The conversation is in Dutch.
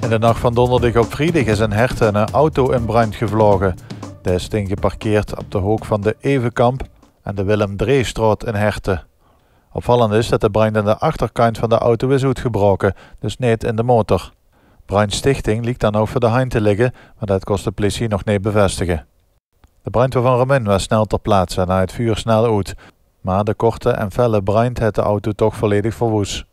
In de nacht van donderdag op vrijdag is in Herten een auto in brand gevlogen. De is geparkeerd op de hoek van de Evenkamp en de Willem Dreesstraat in Herten. Opvallend is dat de brand aan de achterkant van de auto is uitgebroken, dus niet in de motor. Brandstichting liep dan ook voor de hand te liggen, maar dat kost de politie nog niet bevestigen. De brandweer van Remin was snel ter plaatse en het vuur snel uit. Maar de korte en felle brand had de auto toch volledig verwoest.